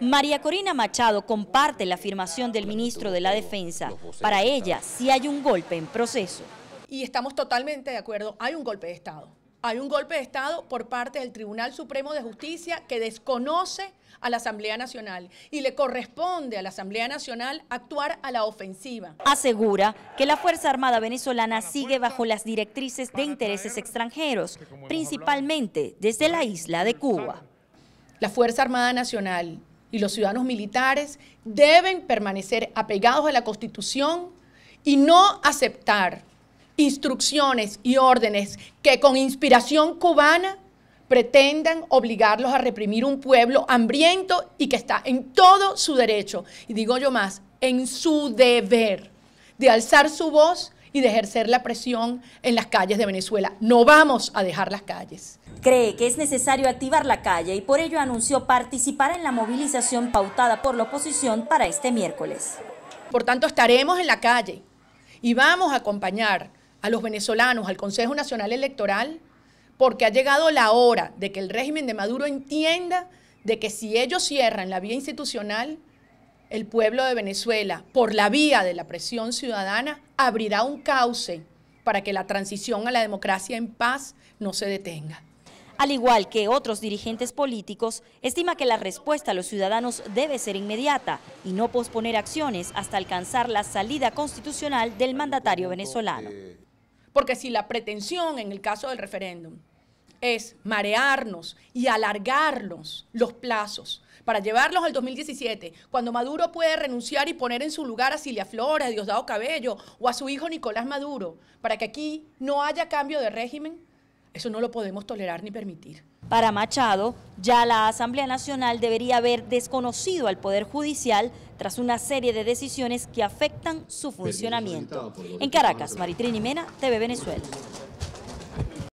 María Corina Machado comparte la afirmación del ministro de la Defensa. Para ella, sí hay un golpe en proceso. Y estamos totalmente de acuerdo, hay un golpe de Estado. Hay un golpe de Estado por parte del Tribunal Supremo de Justicia que desconoce a la Asamblea Nacional y le corresponde a la Asamblea Nacional actuar a la ofensiva. Asegura que la Fuerza Armada venezolana sigue bajo las directrices de intereses extranjeros, principalmente desde la isla de Cuba. La Fuerza Armada Nacional y los ciudadanos militares deben permanecer apegados a la Constitución y no aceptar instrucciones y órdenes que con inspiración cubana pretendan obligarlos a reprimir un pueblo hambriento y que está en todo su derecho, y digo yo más, en su deber de alzar su voz y de ejercer la presión en las calles de Venezuela. No vamos a dejar las calles cree que es necesario activar la calle y por ello anunció participar en la movilización pautada por la oposición para este miércoles. Por tanto, estaremos en la calle y vamos a acompañar a los venezolanos, al Consejo Nacional Electoral, porque ha llegado la hora de que el régimen de Maduro entienda de que si ellos cierran la vía institucional, el pueblo de Venezuela, por la vía de la presión ciudadana, abrirá un cauce para que la transición a la democracia en paz no se detenga. Al igual que otros dirigentes políticos, estima que la respuesta a los ciudadanos debe ser inmediata y no posponer acciones hasta alcanzar la salida constitucional del mandatario venezolano. Porque si la pretensión en el caso del referéndum es marearnos y alargarnos los plazos para llevarlos al 2017, cuando Maduro puede renunciar y poner en su lugar a Silvia Flores, a Diosdado Cabello o a su hijo Nicolás Maduro, para que aquí no haya cambio de régimen, eso no lo podemos tolerar ni permitir. Para Machado, ya la Asamblea Nacional debería haber desconocido al Poder Judicial tras una serie de decisiones que afectan su funcionamiento. En Caracas, Maritrini Mena, TV Venezuela.